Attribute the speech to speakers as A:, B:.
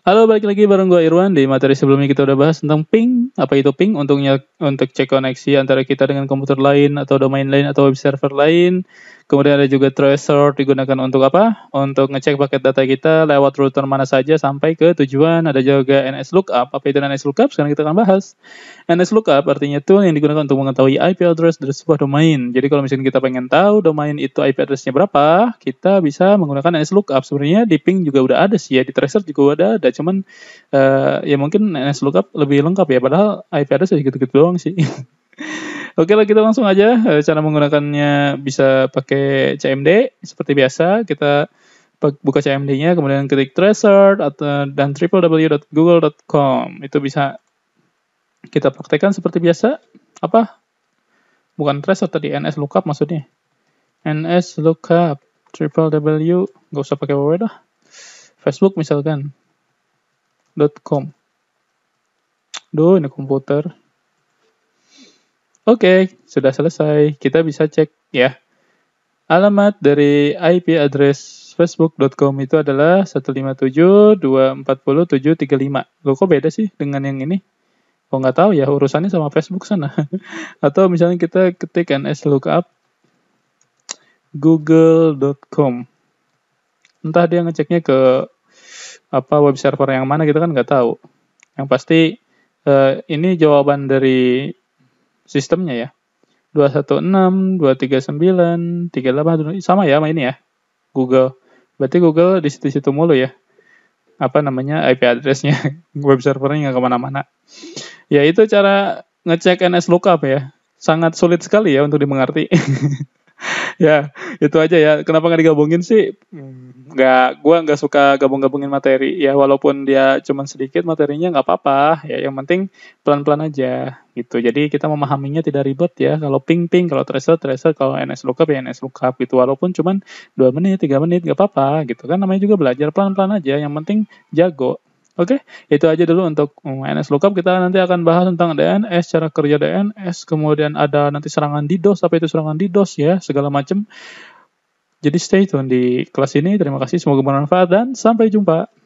A: Halo, balik lagi bareng gue Irwan. Di materi sebelumnya kita udah bahas tentang ping. Apa itu ping? Untungnya untuk cek koneksi antara kita dengan komputer lain atau domain lain atau web server lain. Kemudian ada juga tracer digunakan untuk apa? Untuk ngecek paket data kita lewat router mana saja sampai ke tujuan. Ada juga NS Lookup. Apa itu Lookup? Sekarang kita akan bahas. NS Lookup artinya tool yang digunakan untuk mengetahui IP address dari sebuah domain. Jadi kalau misalnya kita pengen tahu domain itu IP addressnya berapa, kita bisa menggunakan NS Lookup. Sebenarnya di ping juga udah ada sih ya, di tracer juga udah ada cuman uh, ya mungkin NS Lookup lebih lengkap ya padahal IP address ya gitu-gitu doang sih Oke lah kita langsung aja eh, cara menggunakannya bisa pakai CMD seperti biasa kita buka CMD-nya kemudian ketik tracer atau dan www.google.com itu bisa kita praktekkan seperti biasa apa bukan tracer tadi ns lookup maksudnya ns lookup www gak usah pakai word dah Facebook misalkan com. Duh, ini komputer. Oke, okay, sudah selesai. Kita bisa cek ya. Alamat dari IP address facebook.com itu adalah 157.240.735. Loh kok beda sih dengan yang ini? Kok nggak tahu ya, urusannya sama Facebook sana. Atau misalnya kita ketik ns lookup google.com. Entah dia ngeceknya ke apa web server yang mana kita gitu kan nggak tahu. Yang pasti eh, ini jawaban dari sistemnya ya. 216, 239, 38 sama ya sama ini ya. Google. Berarti Google di situ-situ mulu ya. Apa namanya IP addressnya nya web servernya nggak kemana-mana. Ya itu cara ngecek NS lookup ya. Sangat sulit sekali ya untuk dimengerti. ya itu aja ya kenapa nggak digabungin sih nggak gue nggak suka gabung-gabungin materi ya walaupun dia cuman sedikit materinya nggak apa-apa ya yang penting pelan-pelan aja gitu jadi kita memahaminya tidak ribet ya kalau ping ping kalau tracer tracer kalau ns lookup ya ns lookup gitu walaupun cuman dua menit tiga menit nggak apa-apa gitu kan namanya juga belajar pelan-pelan aja yang penting jago Oke, okay, itu aja dulu untuk um, NS lookup. Kita nanti akan bahas tentang DNS, cara kerja DNS, kemudian ada nanti serangan DDoS, apa itu serangan DDoS ya, segala macam. Jadi stay tune di kelas ini. Terima kasih, semoga bermanfaat dan sampai jumpa.